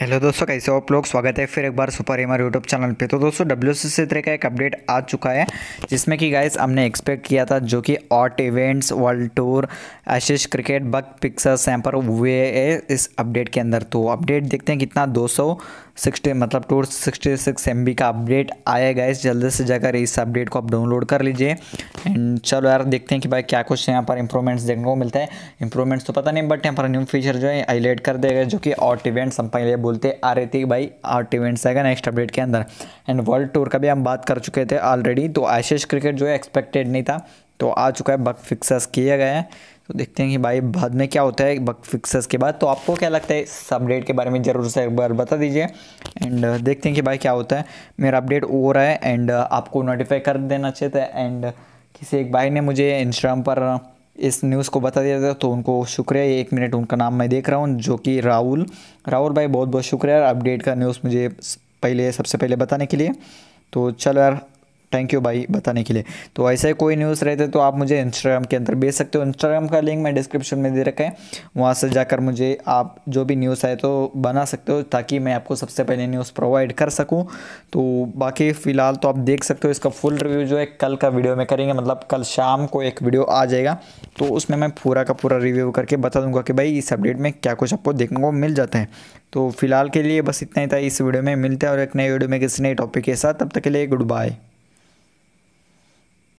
hello दोस्तों कैसे हो आप लोग स्वागत है फिर एक बार सुपर एमर यूट्यूब चैनल पे तो दोस्तों डब्ल्यू सी सी का एक अपडेट आ चुका है जिसमें कि गाइस हमने एक्सपेक्ट किया था जो कि art events world tour Ashish cricket बक पिक्चर्स यहाँ पर हुए है इस अपडेट के अंदर तो अपडेट देखते हैं कितना दो सौ सिक्सटी मतलब two sixty six M B का अपडेट आया इस जल्दी से जाकर इस अपडेट को आप डाउनलोड कर लीजिए एंड चलो यार देखते हैं कि भाई क्या कुछ यहाँ पर इंप्रूवमेंट्स देखने को मिलता है इंप्रूवमेंट्स तो पता नहीं बट यहाँ पर न्यू फीचर जो है हाईलाइट कर देगा जो कि ऑट इवेंट्स हम पहले बोलते आ रहे थे भाई आर्ट इवेंट्स आएगा नेक्स्ट अपडेट के अंदर एंड वर्ल्ड टूर का भी हम बात कर चुके थे ऑलरेडी तो आशीष क्रिकेट जो है एक्सपेक्टेड नहीं था तो आ चुका है बग फिक्सर्स किए गए हैं तो देखते हैं कि भाई बाद में क्या होता है बग फिक्सर्स के बाद तो आपको क्या लगता है इस अपडेट के बारे में ज़रूर से एक बार बता दीजिए एंड देखते हैं कि भाई क्या होता है मेरा अपडेट हो रहा है एंड आपको नोटिफाई कर देना चाहिए था एंड किसी एक भाई ने मुझे इंस्टाग्राम पर इस न्यूज़ को बता दिया था तो उनको शुक्रिया एक मिनट उनका नाम मैं देख रहा हूँ जो कि राहुल राहुल भाई बहुत बहुत शुक्रिया अपडेट का न्यूज़ मुझे पहले सबसे पहले बताने के लिए तो चलो यार थैंक यू भाई बताने के लिए तो ऐसे कोई न्यूज़ रहते तो आप मुझे इंस्टाग्राम के अंदर भेज सकते हो इंस्टाग्राम का लिंक मैं डिस्क्रिप्शन में दे रखा है वहाँ से जाकर मुझे आप जो भी न्यूज़ आए तो बना सकते हो ताकि मैं आपको सबसे पहले न्यूज़ प्रोवाइड कर सकूँ तो बाकी फ़िलहाल तो आप देख सकते हो इसका फुल रिव्यू जो है कल का वीडियो में करेंगे मतलब कल शाम को एक वीडियो आ जाएगा तो उसमें मैं पूरा का पूरा रिव्यू करके बता दूंगा कि भाई इस अपडेट में क्या कुछ आपको देखने को मिल जाता है तो फिलहाल के लिए बस इतना ही था इस वीडियो में मिलते हैं और एक नए वीडियो में किसी नए टॉपिक के साथ तब तक के लिए गुड बाय